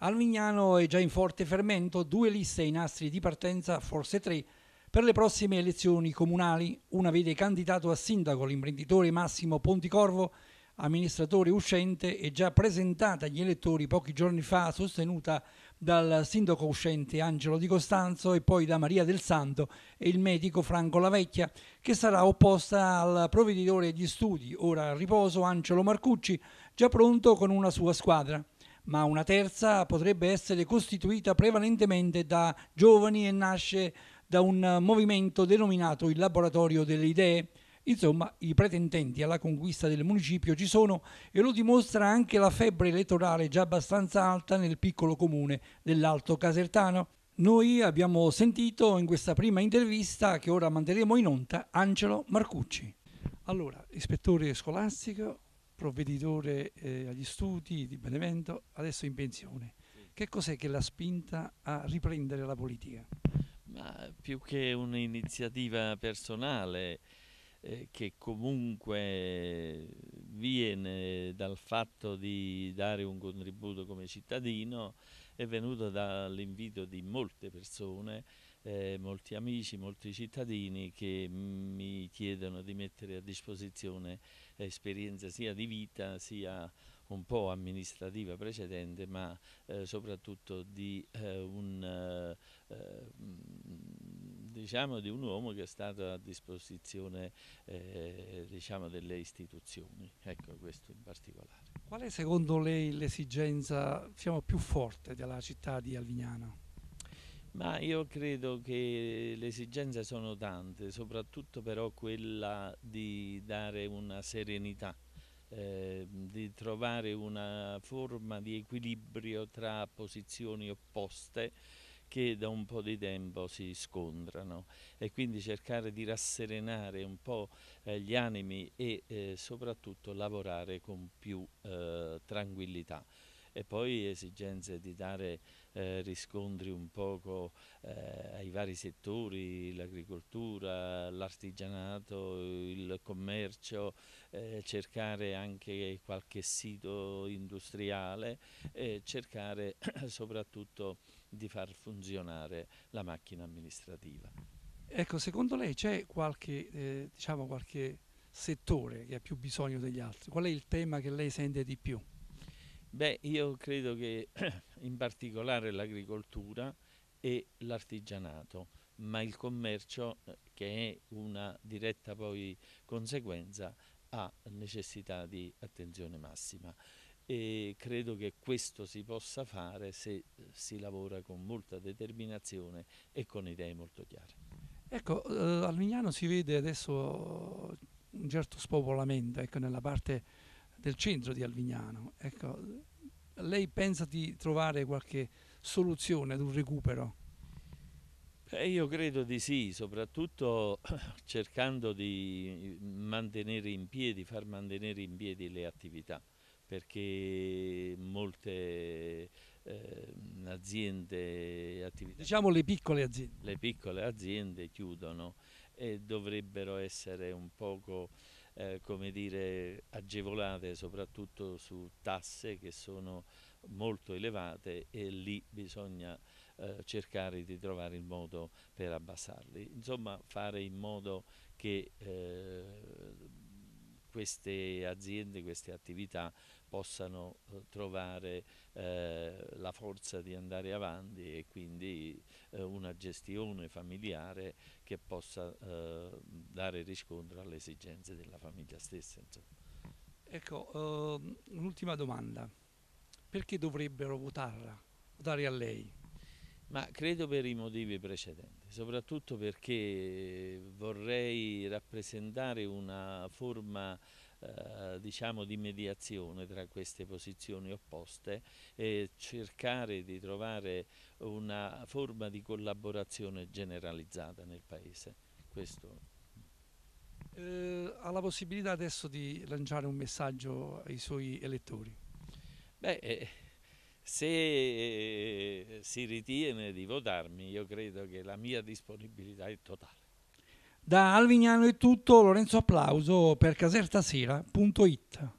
Al Mignano è già in forte fermento due liste ai nastri di partenza, forse tre, per le prossime elezioni comunali. Una vede candidato a sindaco l'imprenditore Massimo Ponticorvo, amministratore uscente e già presentata agli elettori pochi giorni fa, sostenuta dal sindaco uscente Angelo Di Costanzo e poi da Maria del Santo e il medico Franco Lavecchia, che sarà opposta al provveditore di studi, ora a riposo, Angelo Marcucci, già pronto con una sua squadra ma una terza potrebbe essere costituita prevalentemente da giovani e nasce da un movimento denominato il Laboratorio delle Idee. Insomma, i pretendenti alla conquista del municipio ci sono e lo dimostra anche la febbre elettorale già abbastanza alta nel piccolo comune dell'Alto Casertano. Noi abbiamo sentito in questa prima intervista che ora manderemo in onta Angelo Marcucci. Allora, ispettore scolastico, provveditore eh, agli studi di Benevento, adesso in pensione. Che cos'è che l'ha spinta a riprendere la politica? Ma più che un'iniziativa personale eh, che comunque viene dal fatto di dare un contributo come cittadino, è venuta dall'invito di molte persone eh, molti amici, molti cittadini che mm, mi chiedono di mettere a disposizione esperienza sia di vita sia un po' amministrativa precedente ma eh, soprattutto di, eh, un, eh, mm, diciamo di, un, uomo che è stato a disposizione eh, diciamo delle istituzioni, ecco questo in particolare. Qual è secondo lei l'esigenza diciamo, più forte della città di Alvignano? Ma io credo che le esigenze sono tante, soprattutto però quella di dare una serenità, eh, di trovare una forma di equilibrio tra posizioni opposte che da un po' di tempo si scontrano e quindi cercare di rasserenare un po' eh, gli animi e eh, soprattutto lavorare con più eh, tranquillità e poi esigenze di dare eh, riscontri un poco eh, ai vari settori, l'agricoltura, l'artigianato, il commercio, eh, cercare anche qualche sito industriale e cercare soprattutto di far funzionare la macchina amministrativa. Ecco, secondo lei c'è qualche, eh, diciamo qualche settore che ha più bisogno degli altri? Qual è il tema che lei sente di più? Beh, io credo che in particolare l'agricoltura e l'artigianato, ma il commercio, eh, che è una diretta poi conseguenza, ha necessità di attenzione massima e credo che questo si possa fare se eh, si lavora con molta determinazione e con idee molto chiare. Ecco, eh, a Lignano si vede adesso un certo spopolamento ecco, nella parte del centro di Alvignano. Ecco, lei pensa di trovare qualche soluzione ad un recupero? Eh, io credo di sì, soprattutto cercando di mantenere in piedi, far mantenere in piedi le attività, perché molte eh, aziende e attività. Diciamo le piccole aziende. Le piccole aziende chiudono e dovrebbero essere un poco eh, come dire, agevolate soprattutto su tasse che sono molto elevate e lì bisogna eh, cercare di trovare il modo per abbassarli. Insomma fare in modo che eh, queste aziende, queste attività possano eh, trovare eh, la forza di andare avanti e quindi eh, una gestione familiare che possa eh, dare riscontro alle esigenze della famiglia stessa. Insomma. Ecco, ehm, un'ultima domanda. Perché dovrebbero votarla, votare a lei? Ma credo per i motivi precedenti, soprattutto perché vorrei rappresentare una forma eh, diciamo di mediazione tra queste posizioni opposte e cercare di trovare una forma di collaborazione generalizzata nel Paese. Questo eh, ha la possibilità adesso di lanciare un messaggio ai suoi elettori? Beh, eh, se eh, si ritiene di votarmi, io credo che la mia disponibilità è totale. Da Alvignano è tutto, Lorenzo Applauso per casertasera.it.